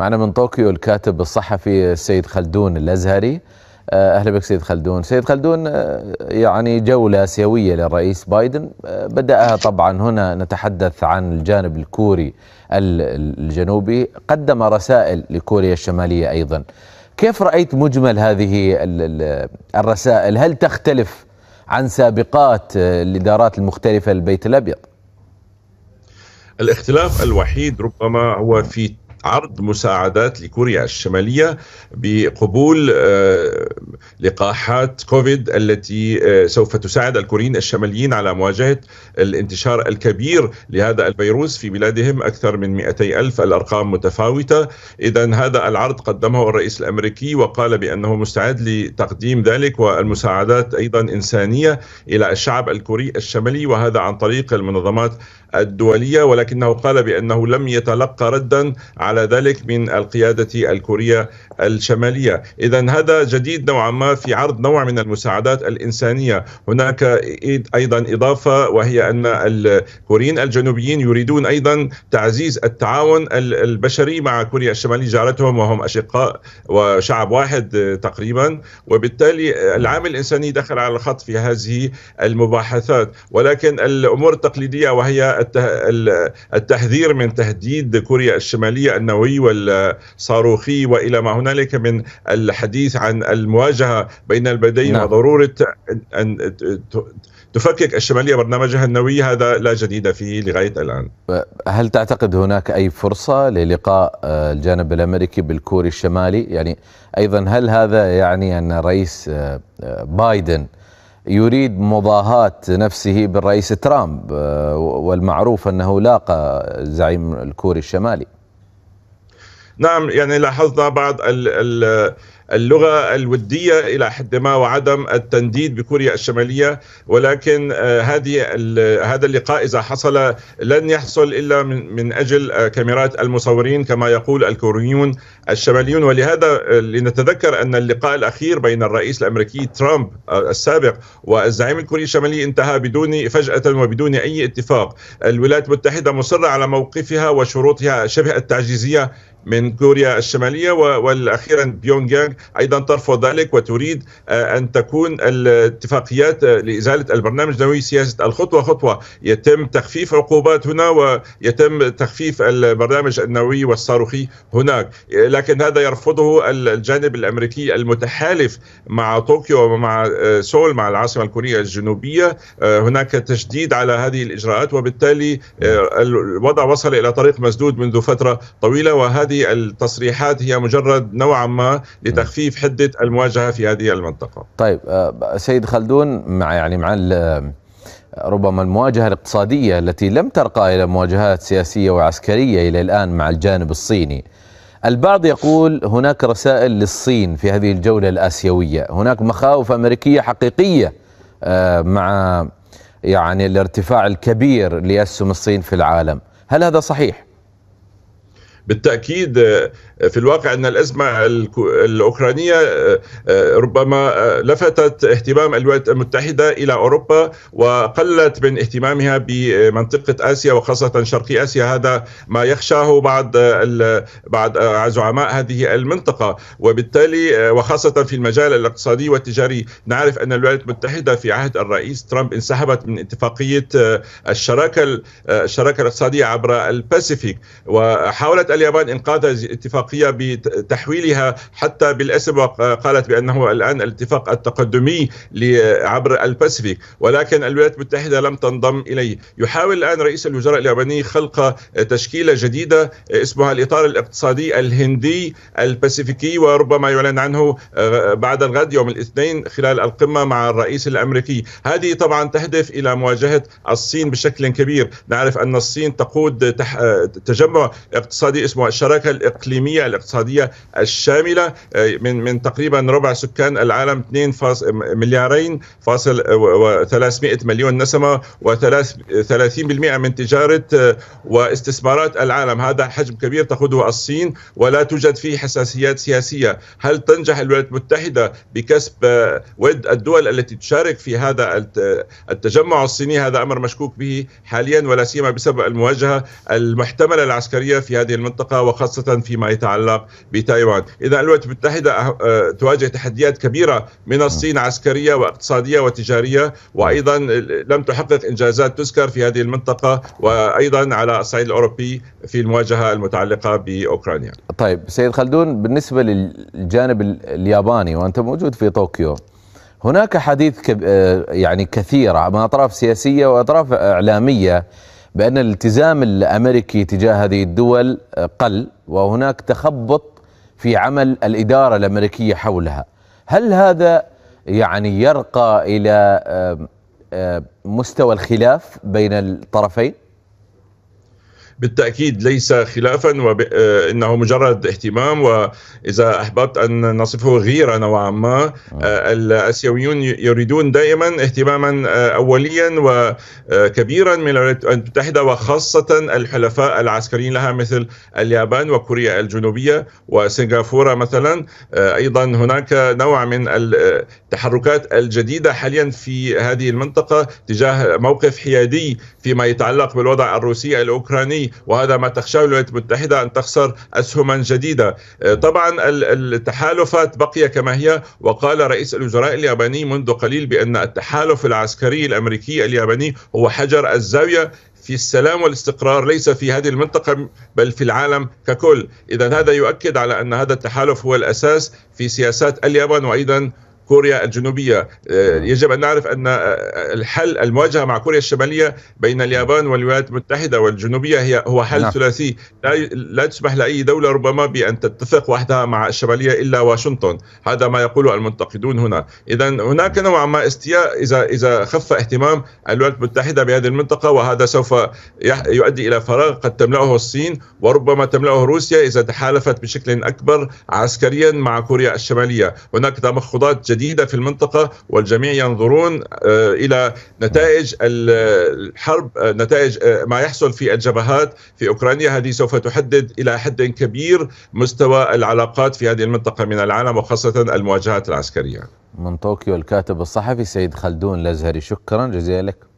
معنا من طوكيو الكاتب الصحفي السيد خلدون الازهري آه، اهلا بك سيد خلدون، سيد خلدون آه، يعني جوله اسيويه للرئيس بايدن آه، بداها طبعا هنا نتحدث عن الجانب الكوري الجنوبي، قدم رسائل لكوريا الشماليه ايضا. كيف رايت مجمل هذه الرسائل؟ هل تختلف عن سابقات الادارات المختلفه للبيت الابيض؟ الاختلاف الوحيد ربما هو في عرض مساعدات لكوريا الشمالية بقبول آه، لقاحات كوفيد التي آه، سوف تساعد الكوريين الشماليين على مواجهة الانتشار الكبير لهذا الفيروس في بلادهم أكثر من 200 ألف الأرقام متفاوتة إذا هذا العرض قدمه الرئيس الأمريكي وقال بأنه مستعد لتقديم ذلك والمساعدات أيضا إنسانية إلى الشعب الكوري الشمالي وهذا عن طريق المنظمات الدولية ولكنه قال بأنه لم يتلقى ردا على على ذلك من القيادة الكورية الشمالية إذا هذا جديد نوعا ما في عرض نوع من المساعدات الإنسانية هناك أيضا إضافة وهي أن الكوريين الجنوبيين يريدون أيضا تعزيز التعاون البشري مع كوريا الشمالية جارتهم وهم أشقاء وشعب واحد تقريبا وبالتالي العامل الإنساني دخل على الخط في هذه المباحثات ولكن الأمور التقليدية وهي التحذير من تهديد كوريا الشمالية النووي والصاروخي والى ما هنالك من الحديث عن المواجهه بين البلدين نعم. وضروره ان تفكك الشماليه برنامجها النووي هذا لا جديد فيه لغايه الان. هل تعتقد هناك اي فرصه للقاء الجانب الامريكي بالكوري الشمالي؟ يعني ايضا هل هذا يعني ان الرئيس بايدن يريد مضاهاة نفسه بالرئيس ترامب آه، والمعروف انه لاقى زعيم الكوري الشمالي؟ نعم يعني لاحظنا بعض اللغه الوديه الى حد ما وعدم التنديد بكوريا الشماليه ولكن آه، هذه هذا اللقاء اذا حصل لن يحصل الا من, من اجل آه، كاميرات المصورين كما يقول الكوريون الشماليون ولهذا آه، لنتذكر ان اللقاء الاخير بين الرئيس الامريكي ترامب السابق والزعيم الكوري الشمالي انتهى بدون فجاه وبدون اي اتفاق الولايات المتحده مصره على موقفها وشروطها شبه التعجيزيه من كوريا الشماليه والاخيرا بيونغ يانغ ايضا ترفض ذلك وتريد آه، ان تكون الاتفاقيات آه، لازاله البرنامج النووي سياسه الخطوه خطوه يتم تخفيف عقوبات هنا ويتم تخفيف البرنامج النووي والصاروخي هناك آه، لكن هذا يرفضه الجانب الامريكي المتحالف مع طوكيو ومع سول مع العاصمه الكوريه الجنوبيه هناك تشديد على هذه الاجراءات وبالتالي الوضع وصل الى طريق مسدود منذ فتره طويله وهذه هذه التصريحات هي مجرد نوعا ما لتخفيف حده المواجهه في هذه المنطقه. طيب آه، سيد خلدون مع يعني مع آه، ربما المواجهه الاقتصاديه التي لم ترقى الى مواجهات سياسيه وعسكريه الى الان مع الجانب الصيني. البعض يقول هناك رسائل للصين في هذه الجوله الاسيويه، هناك مخاوف امريكيه حقيقيه آه، مع يعني الارتفاع الكبير لاسهم الصين في العالم، هل هذا صحيح؟ بالتاكيد آه، في الواقع ان الازمه الاوكرانيه آه، آه، ربما لفتت اهتمام الولايات المتحده الى اوروبا وقلت من اهتمامها بمنطقه اسيا وخاصه شرق اسيا هذا ما يخشاه بعض بعض زعماء هذه المنطقه وبالتالي وخاصه في المجال الاقتصادي والتجاري نعرف ان الولايات المتحده في عهد الرئيس ترامب انسحبت من اتفاقيه الشراكه الشراكه الاقتصاديه عبر الباسيفيك وحاولت اليابان انقاذ اتفاقيه بتحويلها حتى بالاسم وقالت آه، بانه الان الاتفاق التقدمي عبر الباسيفيك ولكن الولايات المتحده لم تنضم اليه يحاول الان رئيس الوزراء الياباني خلق تشكيله جديده آه، اسمها الاطار الاقتصادي الهندي الباسيفيكي وربما يعلن عنه آه، بعد الغد يوم الاثنين خلال القمه مع الرئيس الامريكي هذه طبعا تهدف الى مواجهه الصين بشكل كبير نعرف ان الصين تقود تجمع اقتصادي اسمه الشراكه الاقليميه الاقتصاديه الشامله آه، من من تقريبا ربع سكان العالم 2 مليارين فاصل و300 مليون نسمه و30% من تجاره آه، واستثمارات العالم هذا حجم كبير تقوده الصين ولا توجد فيه حساسيات سياسيه هل تنجح الولايات المتحده بكسب آه، ود الدول التي تشارك في هذا التجمع الصيني هذا امر مشكوك به حاليا ولا سيما بسبب المواجهه المحتمله العسكريه في هذه المنطقه المنطقة وخاصة فيما يتعلق بتايوان إذا الولايات المتحدة أه، تواجه تحديات كبيرة من الصين عسكرية واقتصادية وتجارية وأيضا لم تحقق إنجازات تذكر في هذه المنطقة وأيضا على الصعيد الأوروبي في المواجهة المتعلقة بأوكرانيا طيب سيد خلدون بالنسبة للجانب الياباني وأنت موجود في طوكيو هناك حديث أه، يعني كثير من أطراف سياسية وأطراف إعلامية بأن الالتزام الأمريكي تجاه هذه الدول قل وهناك تخبط في عمل الإدارة الأمريكية حولها هل هذا يعني يرقى إلى مستوى الخلاف بين الطرفين؟ بالتاكيد ليس خلافا وانه آه، مجرد اهتمام واذا احببت ان نصفه غيره نوعا ما آه، آه. الاسيويون يريدون دائما اهتماما اوليا وكبيرا من الولايات المتحده وخاصه الحلفاء العسكريين لها مثل اليابان وكوريا الجنوبيه وسنغافوره مثلا ايضا هناك نوع من التحركات الجديده حاليا في هذه المنطقه تجاه موقف حيادي فيما يتعلق بالوضع الروسي الاوكراني وهذا ما تخشاه الولايات المتحدة أن تخسر أسهما جديدة آه، طبعا التحالفات بقي كما هي وقال رئيس الوزراء الياباني منذ قليل بأن التحالف العسكري الأمريكي الياباني هو حجر الزاوية في السلام والاستقرار ليس في هذه المنطقة بل في العالم ككل إذا هذا يؤكد على أن هذا التحالف هو الأساس في سياسات اليابان وأيضا كوريا الجنوبية آه، نعم. يجب أن نعرف أن آه، آه، الحل المواجهة مع كوريا الشمالية بين اليابان والولايات المتحدة والجنوبية هي هو حل نعم. ثلاثي لا, لا تسمح لأي دولة ربما بأن تتفق وحدها مع الشمالية إلا واشنطن هذا ما يقوله المنتقدون هنا إذا هناك نوع ما استياء إذا إذا خف اهتمام الولايات المتحدة بهذه المنطقة وهذا سوف يؤدي إلى فراغ قد تملأه الصين وربما تملأه روسيا إذا تحالفت بشكل أكبر عسكريا مع كوريا الشمالية هناك تمخضات جديده في المنطقه والجميع ينظرون آه، الى نتائج الحرب آه، نتائج آه، ما يحصل في الجبهات في اوكرانيا هذه سوف تحدد الى حد كبير مستوى العلاقات في هذه المنطقه من العالم وخاصه المواجهات العسكريه. من طوكيو الكاتب الصحفي سيد خلدون الازهري شكرا جزيلا لك.